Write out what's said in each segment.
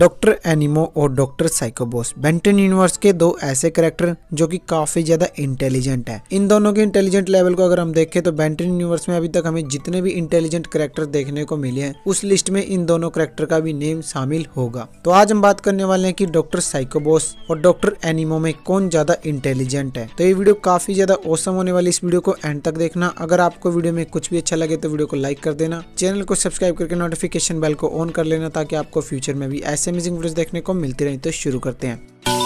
doctor एनिमो और doctor साइकोबोस Benton universe के दो ऐसे करेक्टर जो कि काफी ज्यादा इंटेलिजेंट है इन दोनों के इंटेलिजेंट लेवल को अगर हम देखें तो बेंटन यूनिवर्स में अभी तक हमें जितने भी इंटेलिजेंट करेक्टर देखने को मिले हैं उस लिस्ट में इन दोनों करेक्टर का भी नेम शामिल होगा तो आज हम बात करने वाले हैं की डॉक्टर साइकोबोस और डॉक्टर एनिमो में कौन ज्यादा इंटेलिजेंट है तो ये वीडियो काफी ज्यादा औसम होने वाली इस वीडियो को एंड तक देखना अगर आपको वीडियो में कुछ भी अच्छा लगे तो वीडियो को लाइक कर देना चैनल को सब्सक्राइब करके नोटिफिकेशन बेल को ऑन कर लेना ताकि आपको फ्यूचर में भी ऐसे ऐसे अमेजिंग वीडियोस देखने को मिलती रही तो शुरू करते हैं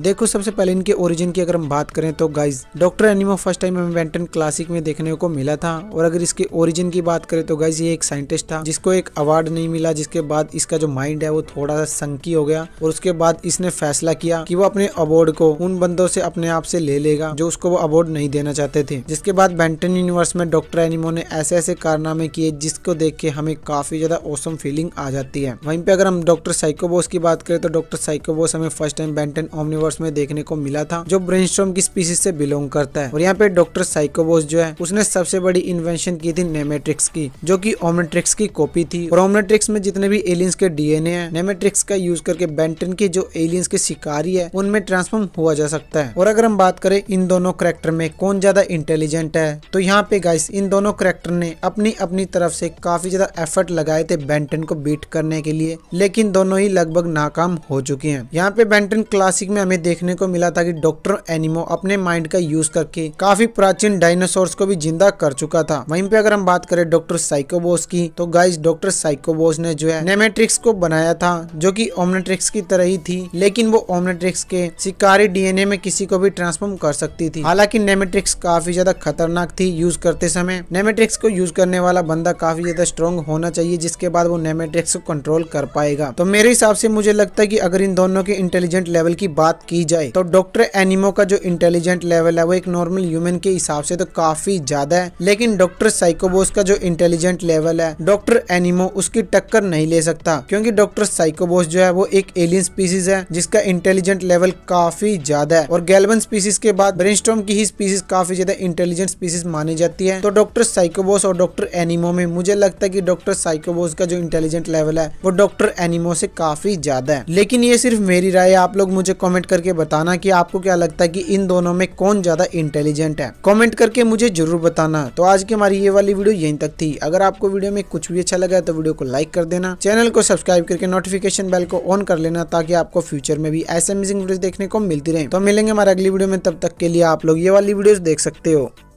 देखो सबसे पहले इनके ओरिजिन की अगर हम बात करें तो guys doctor Animo first time हमें वेंटन क्लासिक में देखने को मिला था और अगर इसके ओरिजिन की बात करें तो गाइज ये एक साइंटिस्ट था जिसको एक अवार्ड नहीं मिला जिसके बाद इसका जो माइंड है वो थोड़ा सा संकी हो गया और उसके बाद इसने फैसला किया कि वो अपने अवार्ड को उन बंदों से अपने आप से ले लेगा जो उसको वो अवार्ड नहीं देना चाहते थे जिसके बाद बैंटन यूनिवर्स में डॉक्टर एनिमो ने ऐसे ऐसे कारनामे किए जिसको देख के हमें काफी ज्यादा औसम फीलिंग आ जाती है वहीं पे अगर हम डॉक्टर साइकोबोस की बात करें तो डॉक्टर साइकोबोस हमें first time Ben Ten Omniverse universe में देखने को मिला था जो ब्रेन की स्पीसीज से बिलोंग करता है और यहाँ पे डॉक्टर साइकोबोस जो है उसने सबसे बड़ी इन्वेंशन की थी नेमेट्रिक्स की जो की ओमेट्रिक्स की कॉपी थी और ओमेट्रिक्स में जितने भी एलियंस के डीएनए है नेमेट्रिक्स का यूज करके बेंटन के जो एलियंस के शिकारी है उनमें ट्रांसफॉर्म हुआ जा सकता है और अगर हम बात करें इन दोनों करेक्टर में कौन ज्यादा इंटेलिजेंट है तो यहाँ पे गाइस इन दोनों करेक्टर ने अपनी अपनी तरफ से काफी ज्यादा एफर्ट लगाए थे बेंटन को बीट करने के लिए लेकिन दोनों ही लगभग नाकाम हो चुके हैं यहाँ पे बेंटन क्लासिक में हमें हमें देखने को मिला था कि डॉक्टर एनिमो अपने माइंड का यूज करके काफी प्राचीन डायनासोर्स को भी जिंदा कर चुका था वहीं पे अगर हम बात करें डॉक्टर साइकोबोस की तो गाइस डॉक्टर साइकोबोस ने जो है नेमेट्रिक्स को बनाया था जो की ओमनेट्रिक्स की तरह ही थी लेकिन वो ओमनेट्रिक्स के शिकारी डीएनए में किसी को भी ट्रांसफॉर्म कर सकती थी हालांकि नेमेट्रिक्स काफी ज्यादा खतरनाक थी यूज करते समय नेमेट्रिक्स को यूज करने वाला बंदा काफी ज्यादा स्ट्रॉन्ग होना चाहिए जिसके बाद वो नेमेट्रिक्स को कंट्रोल कर पाएगा तो मेरे हिसाब से मुझे लगता है कि अगर इन दोनों के इंटेलिजेंट लेवल की बात की जाए तो डॉक्टर एनिमो का जो इंटेलिजेंट लेवल है वो एक नॉर्मल ह्यूमन के हिसाब से तो काफी ज्यादा है लेकिन डॉक्टर साइकोबोस का जो इंटेलिजेंट लेवल है डॉक्टर एनिमो उसकी टक्कर नहीं ले सकता क्योंकि डॉक्टर साइकोबोस जो है वो एक एलियन स्पीसीज है जिसका इंटेलिजेंट लेवल काफी ज्यादा है और गैलबन स्पीसीज के बाद ब्रेनस्टॉर्म की ही स्पीसीज काफी ज्यादा इंटेलिजेंट स्पीसीज मानी जाती है तो डॉक्टर साइकोबोस और डॉक्टर एनिमो में मुझे लगता है की डॉक्टर साइकोबोस का जो इंटेलिजेंट लेवल है वो डॉक्टर एनिमो से काफी ज्यादा है लेकिन ये सिर्फ मेरी राय आप लोग मुझे कॉमेंट कर करके बताना कि आपको क्या लगता है कि इन दोनों में कौन ज़्यादा इंटेलिजेंट है कमेंट करके मुझे जरूर बताना तो आज की हमारी ये वाली वीडियो यहीं तक थी अगर आपको वीडियो में कुछ भी अच्छा लगा तो वीडियो को लाइक कर देना चैनल को सब्सक्राइब करके नोटिफिकेशन बेल को ऑन कर लेना ताकि आपको फ्यूचर में भी ऐसे अमेजिंग वीडियो देखने को मिलती रहे तो मिलेंगे हमारे अगली वीडियो में तब तक के लिए आप लोग ये वाली वीडियो देख सकते हो